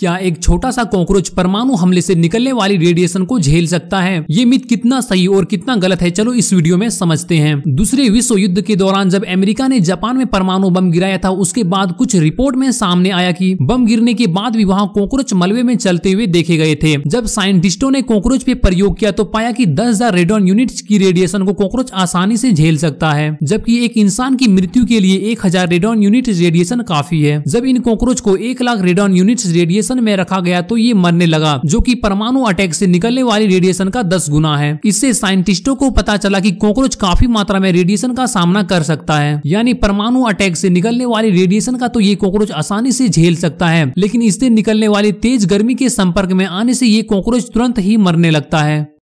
क्या एक छोटा सा कॉकरोच परमाणु हमले से निकलने वाली रेडिएशन को झेल सकता है ये मित कितना सही और कितना गलत है चलो इस वीडियो में समझते हैं दूसरे विश्व युद्ध के दौरान जब अमेरिका ने जापान में परमाणु बम गिराया था उसके बाद कुछ रिपोर्ट में सामने आया कि बम गिरने के बाद भी वहाँ कॉकरोच मलबे में चलते हुए देखे गए थे जब साइंटिस्टों ने कॉकरोच पे प्रयोग किया तो पाया की दस हजार रेडोन यूनिट की रेडिएशन को कॉकरोच आसानी से झेल सकता है जबकि एक इंसान की मृत्यु के लिए एक हजार रेडोन यूनिट रेडिएशन काफी है जब इन कॉकरोच को एक lakh radon unit radiation radiation में रखा गया तो ये मरने लगा जो की परमाणु अटैक से निकलने वाली रेडिएशन का दस गुना है इससे साइंटिस्टों को पता चला की कॉकरोच काफी मात्रा में रेडिएशन का सामना कर सकता है यानी परमाणु अटैक से निकलने वाली रेडिएशन का तो ये कॉकरोच आसानी से झेल सकता है लेकिन इससे निकलने वाली तेज गर्मी के संपर्क में आने से ये कॉकरोच तुरंत ही मरने लगता है